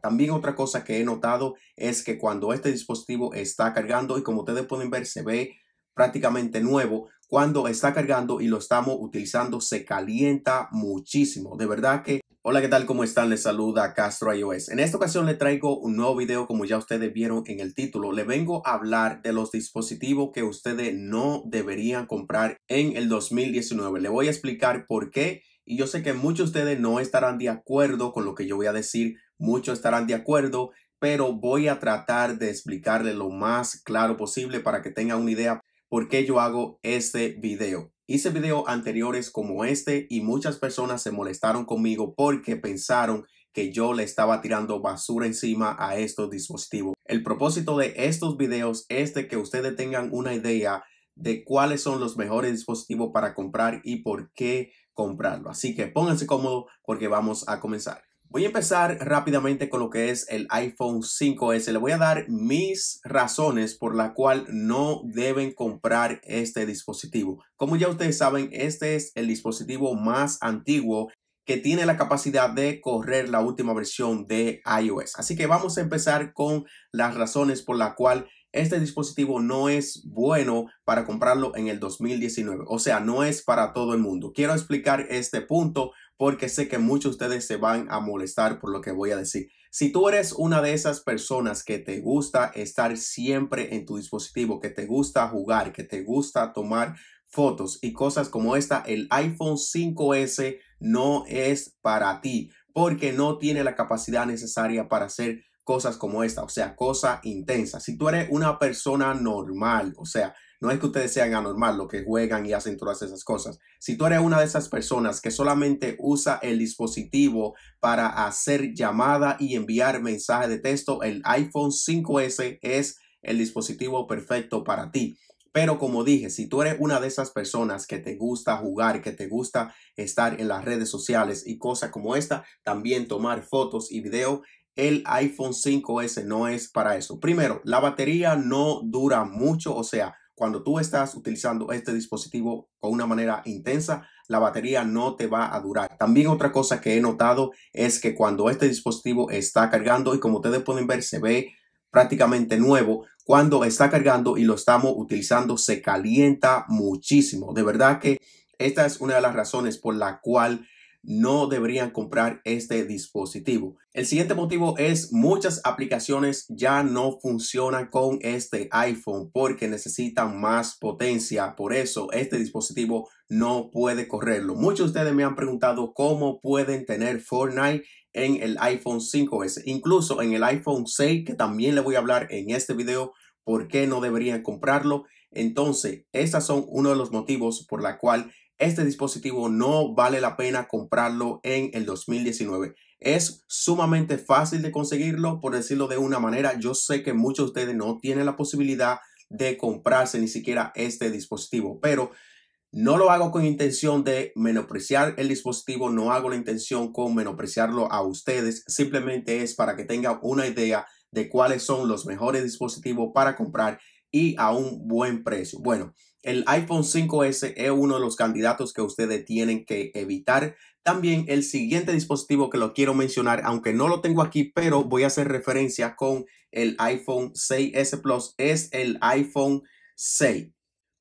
También otra cosa que he notado es que cuando este dispositivo está cargando y como ustedes pueden ver se ve prácticamente nuevo, cuando está cargando y lo estamos utilizando se calienta muchísimo. De verdad que... Hola, ¿qué tal? ¿Cómo están? Les saluda Castro iOS. En esta ocasión le traigo un nuevo video como ya ustedes vieron en el título. Le vengo a hablar de los dispositivos que ustedes no deberían comprar en el 2019. Le voy a explicar por qué y yo sé que muchos de ustedes no estarán de acuerdo con lo que yo voy a decir, Muchos estarán de acuerdo, pero voy a tratar de explicarle lo más claro posible para que tenga una idea por qué yo hago este video. Hice videos anteriores como este y muchas personas se molestaron conmigo porque pensaron que yo le estaba tirando basura encima a estos dispositivos. El propósito de estos videos es de que ustedes tengan una idea de cuáles son los mejores dispositivos para comprar y por qué comprarlo. Así que pónganse cómodos porque vamos a comenzar. Voy a empezar rápidamente con lo que es el iPhone 5S. Le voy a dar mis razones por la cual no deben comprar este dispositivo. Como ya ustedes saben, este es el dispositivo más antiguo que tiene la capacidad de correr la última versión de iOS. Así que vamos a empezar con las razones por la cual este dispositivo no es bueno para comprarlo en el 2019. O sea, no es para todo el mundo. Quiero explicar este punto porque sé que muchos de ustedes se van a molestar por lo que voy a decir. Si tú eres una de esas personas que te gusta estar siempre en tu dispositivo, que te gusta jugar, que te gusta tomar fotos y cosas como esta, el iPhone 5S no es para ti porque no tiene la capacidad necesaria para hacer cosas como esta, o sea, cosa intensa. Si tú eres una persona normal, o sea, no es que ustedes sean anormal lo que juegan y hacen todas esas cosas. Si tú eres una de esas personas que solamente usa el dispositivo para hacer llamada y enviar mensaje de texto, el iPhone 5S es el dispositivo perfecto para ti. Pero como dije, si tú eres una de esas personas que te gusta jugar, que te gusta estar en las redes sociales y cosas como esta, también tomar fotos y video, el iPhone 5S no es para eso. Primero, la batería no dura mucho, o sea, cuando tú estás utilizando este dispositivo con una manera intensa, la batería no te va a durar. También otra cosa que he notado es que cuando este dispositivo está cargando y como ustedes pueden ver se ve prácticamente nuevo, cuando está cargando y lo estamos utilizando se calienta muchísimo. De verdad que esta es una de las razones por la cual no deberían comprar este dispositivo. El siguiente motivo es muchas aplicaciones ya no funcionan con este iPhone porque necesitan más potencia. Por eso este dispositivo no puede correrlo. Muchos de ustedes me han preguntado cómo pueden tener Fortnite en el iPhone 5S, incluso en el iPhone 6, que también le voy a hablar en este video por qué no deberían comprarlo. Entonces, estos son uno de los motivos por la cual este dispositivo no vale la pena comprarlo en el 2019. Es sumamente fácil de conseguirlo, por decirlo de una manera. Yo sé que muchos de ustedes no tienen la posibilidad de comprarse ni siquiera este dispositivo, pero no lo hago con intención de menospreciar el dispositivo, no hago la intención con menospreciarlo a ustedes, simplemente es para que tengan una idea de cuáles son los mejores dispositivos para comprar y a un buen precio. Bueno, el iPhone 5S es uno de los candidatos que ustedes tienen que evitar. También el siguiente dispositivo que lo quiero mencionar, aunque no lo tengo aquí, pero voy a hacer referencia con el iPhone 6S Plus, es el iPhone 6.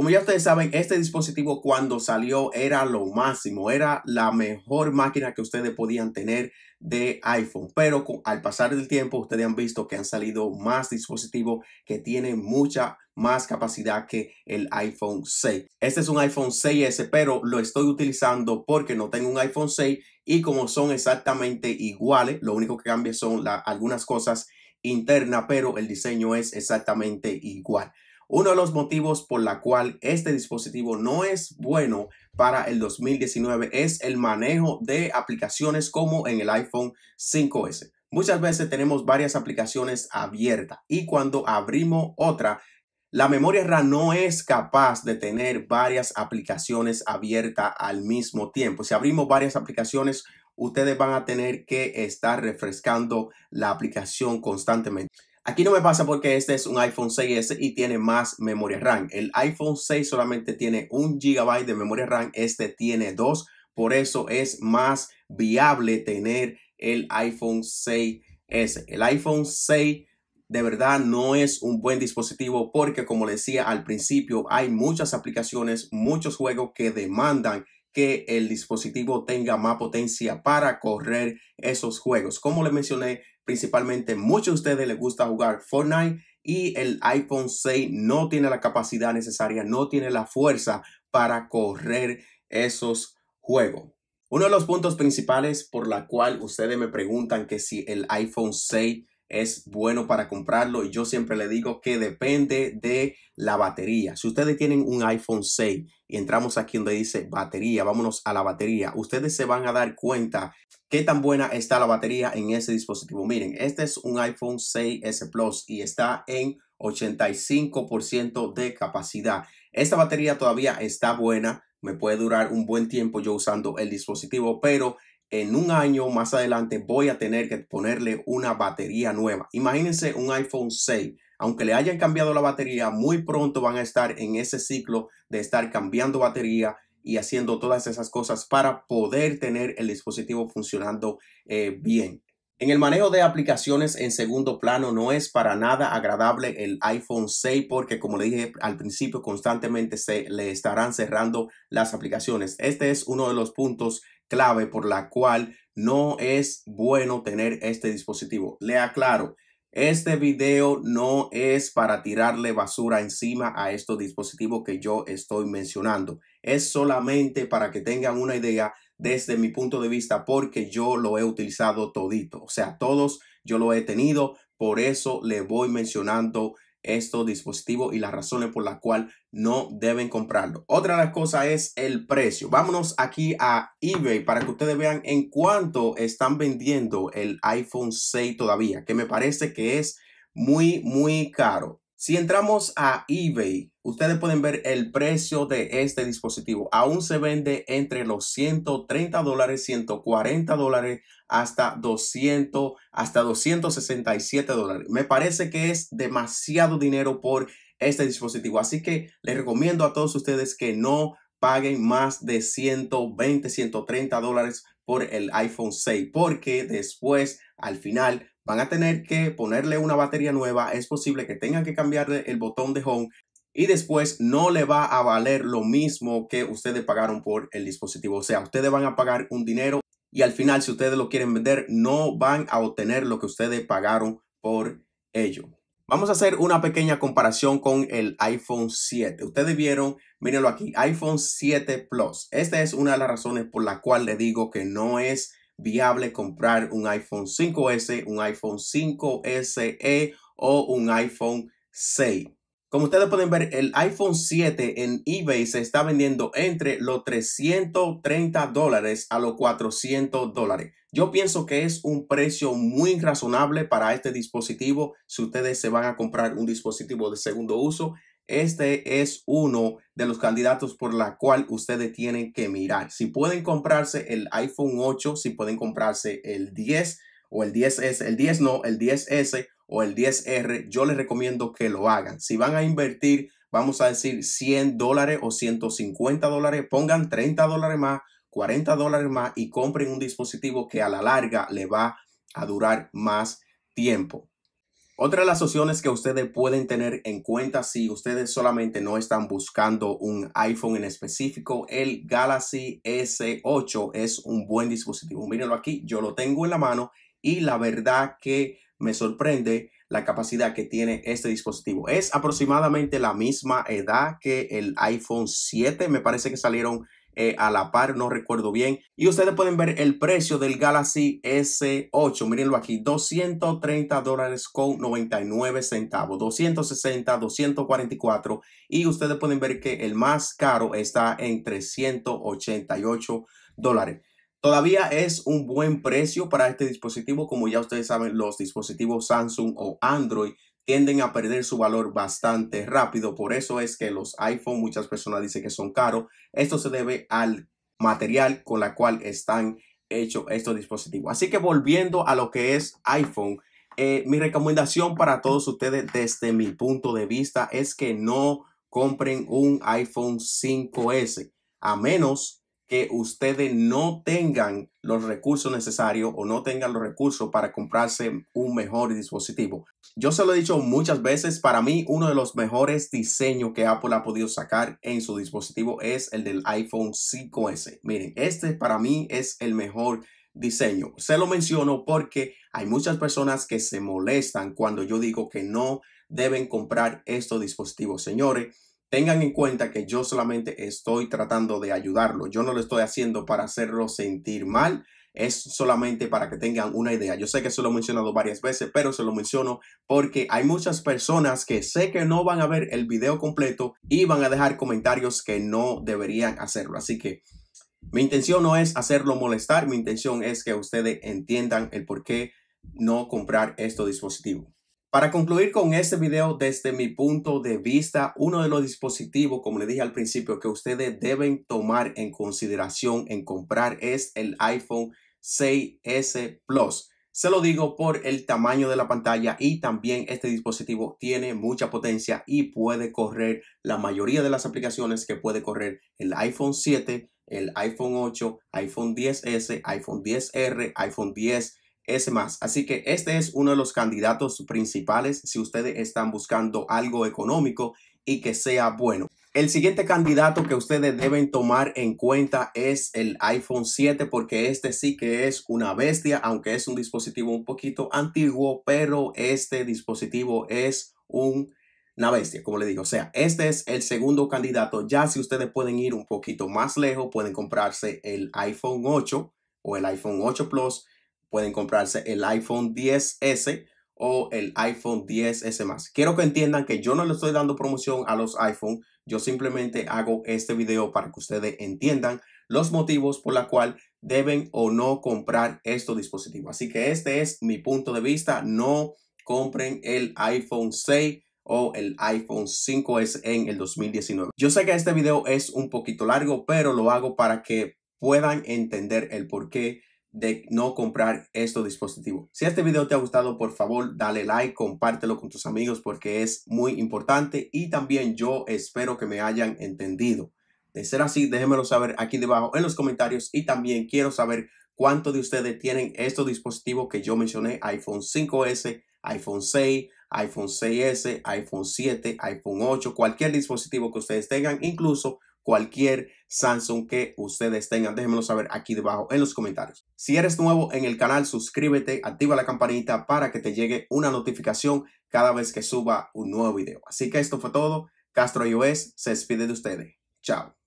Como ya ustedes saben, este dispositivo cuando salió era lo máximo, era la mejor máquina que ustedes podían tener de iPhone. Pero al pasar del tiempo, ustedes han visto que han salido más dispositivos que tienen mucha más capacidad que el iPhone 6. Este es un iPhone 6S, pero lo estoy utilizando porque no tengo un iPhone 6 y como son exactamente iguales, lo único que cambia son algunas cosas internas, pero el diseño es exactamente igual uno de los motivos por la cual este dispositivo no es bueno para el 2019 es el manejo de aplicaciones como en el iPhone 5S. Muchas veces tenemos varias aplicaciones abiertas y cuando abrimos otra, la memoria RAM no es capaz de tener varias aplicaciones abiertas al mismo tiempo. Si abrimos varias aplicaciones, ustedes van a tener que estar refrescando la aplicación constantemente. Aquí no me pasa porque este es un iPhone 6S y tiene más memoria RAM. El iPhone 6 solamente tiene un GB de memoria RAM, este tiene dos. Por eso es más viable tener el iPhone 6S. El iPhone 6 de verdad no es un buen dispositivo porque como decía al principio hay muchas aplicaciones, muchos juegos que demandan que el dispositivo tenga más potencia para correr esos juegos. Como les mencioné, principalmente muchos de ustedes les gusta jugar Fortnite y el iPhone 6 no tiene la capacidad necesaria, no tiene la fuerza para correr esos juegos. Uno de los puntos principales por la cual ustedes me preguntan que si el iPhone 6 es bueno para comprarlo y yo siempre le digo que depende de la batería. Si ustedes tienen un iPhone 6 y entramos aquí donde dice batería, vámonos a la batería, ustedes se van a dar cuenta qué tan buena está la batería en ese dispositivo. Miren, este es un iPhone 6S Plus y está en 85% de capacidad. Esta batería todavía está buena, me puede durar un buen tiempo yo usando el dispositivo, pero en un año más adelante voy a tener que ponerle una batería nueva. Imagínense un iPhone 6. Aunque le hayan cambiado la batería, muy pronto van a estar en ese ciclo de estar cambiando batería y haciendo todas esas cosas para poder tener el dispositivo funcionando eh, bien. En el manejo de aplicaciones en segundo plano no es para nada agradable el iPhone 6 porque como le dije al principio constantemente se le estarán cerrando las aplicaciones. Este es uno de los puntos clave por la cual no es bueno tener este dispositivo. Le aclaro, este video no es para tirarle basura encima a estos dispositivos que yo estoy mencionando. Es solamente para que tengan una idea desde mi punto de vista porque yo lo he utilizado todito. O sea, todos yo lo he tenido. Por eso le voy mencionando estos dispositivos y las razones por las cuales no deben comprarlo. Otra de las cosas es el precio. Vámonos aquí a eBay para que ustedes vean en cuánto están vendiendo el iPhone 6 todavía, que me parece que es muy, muy caro. Si entramos a eBay, ustedes pueden ver el precio de este dispositivo. Aún se vende entre los 130 dólares, 140 dólares hasta 200, hasta 267 dólares. Me parece que es demasiado dinero por este dispositivo. Así que les recomiendo a todos ustedes que no paguen más de 120, 130 dólares por el iPhone 6, porque después, al final, van a tener que ponerle una batería nueva, es posible que tengan que cambiarle el botón de home y después no le va a valer lo mismo que ustedes pagaron por el dispositivo. O sea, ustedes van a pagar un dinero y al final si ustedes lo quieren vender no van a obtener lo que ustedes pagaron por ello. Vamos a hacer una pequeña comparación con el iPhone 7. Ustedes vieron, mírenlo aquí, iPhone 7 Plus. Esta es una de las razones por la cual le digo que no es viable comprar un iPhone 5S, un iPhone 5SE e o un iPhone 6. Como ustedes pueden ver, el iPhone 7 en eBay se está vendiendo entre los 330 dólares a los 400 dólares. Yo pienso que es un precio muy razonable para este dispositivo. Si ustedes se van a comprar un dispositivo de segundo uso, este es uno de los candidatos por la cual ustedes tienen que mirar. Si pueden comprarse el iPhone 8, si pueden comprarse el 10 o el 10S, el 10 no, el 10S o el 10R, yo les recomiendo que lo hagan. Si van a invertir, vamos a decir 100 dólares o 150 dólares, pongan 30 dólares más, 40 dólares más y compren un dispositivo que a la larga le va a durar más tiempo. Otra de las opciones que ustedes pueden tener en cuenta si ustedes solamente no están buscando un iPhone en específico, el Galaxy S8 es un buen dispositivo. Mírenlo aquí, yo lo tengo en la mano y la verdad que me sorprende la capacidad que tiene este dispositivo. Es aproximadamente la misma edad que el iPhone 7, me parece que salieron eh, a la par, no recuerdo bien. Y ustedes pueden ver el precio del Galaxy S8, mirenlo aquí, 230 dólares con 99 centavos, 260, 244. Y ustedes pueden ver que el más caro está en 388 dólares. Todavía es un buen precio para este dispositivo, como ya ustedes saben, los dispositivos Samsung o Android tienden a perder su valor bastante rápido. Por eso es que los iPhone, muchas personas dicen que son caros. Esto se debe al material con la cual están hechos estos dispositivos. Así que volviendo a lo que es iPhone, eh, mi recomendación para todos ustedes desde mi punto de vista es que no compren un iPhone 5S a menos que ustedes no tengan los recursos necesarios o no tengan los recursos para comprarse un mejor dispositivo. Yo se lo he dicho muchas veces, para mí uno de los mejores diseños que Apple ha podido sacar en su dispositivo es el del iPhone 5S. Miren, este para mí es el mejor diseño. Se lo menciono porque hay muchas personas que se molestan cuando yo digo que no deben comprar estos dispositivos. Señores, Tengan en cuenta que yo solamente estoy tratando de ayudarlo. Yo no lo estoy haciendo para hacerlo sentir mal. Es solamente para que tengan una idea. Yo sé que se lo he mencionado varias veces, pero se lo menciono porque hay muchas personas que sé que no van a ver el video completo y van a dejar comentarios que no deberían hacerlo. Así que mi intención no es hacerlo molestar. Mi intención es que ustedes entiendan el por qué no comprar este dispositivo. Para concluir con este video, desde mi punto de vista, uno de los dispositivos, como le dije al principio, que ustedes deben tomar en consideración en comprar es el iPhone 6S Plus. Se lo digo por el tamaño de la pantalla y también este dispositivo tiene mucha potencia y puede correr la mayoría de las aplicaciones que puede correr el iPhone 7, el iPhone 8, iPhone 10S, iPhone 10R, iPhone 10 es más. Así que este es uno de los candidatos principales si ustedes están buscando algo económico y que sea bueno. El siguiente candidato que ustedes deben tomar en cuenta es el iPhone 7 porque este sí que es una bestia, aunque es un dispositivo un poquito antiguo, pero este dispositivo es un una bestia, como le digo. O sea, este es el segundo candidato. Ya si ustedes pueden ir un poquito más lejos, pueden comprarse el iPhone 8 o el iPhone 8 Plus pueden comprarse el iPhone 10S o el iPhone 10S más. Quiero que entiendan que yo no le estoy dando promoción a los iPhone, yo simplemente hago este video para que ustedes entiendan los motivos por la cual deben o no comprar estos dispositivos. Así que este es mi punto de vista, no compren el iPhone 6 o el iPhone 5S en el 2019. Yo sé que este video es un poquito largo, pero lo hago para que puedan entender el por qué de no comprar estos dispositivos. Si este video te ha gustado, por favor, dale like, compártelo con tus amigos porque es muy importante y también yo espero que me hayan entendido. De ser así, déjenmelo saber aquí debajo en los comentarios y también quiero saber cuántos de ustedes tienen estos dispositivos que yo mencioné, iPhone 5S, iPhone 6, iPhone 6S, iPhone 7, iPhone 8, cualquier dispositivo que ustedes tengan, incluso cualquier Samsung que ustedes tengan. Déjenmelo saber aquí debajo en los comentarios. Si eres nuevo en el canal, suscríbete, activa la campanita para que te llegue una notificación cada vez que suba un nuevo video. Así que esto fue todo. Castro iOS se despide de ustedes. Chao.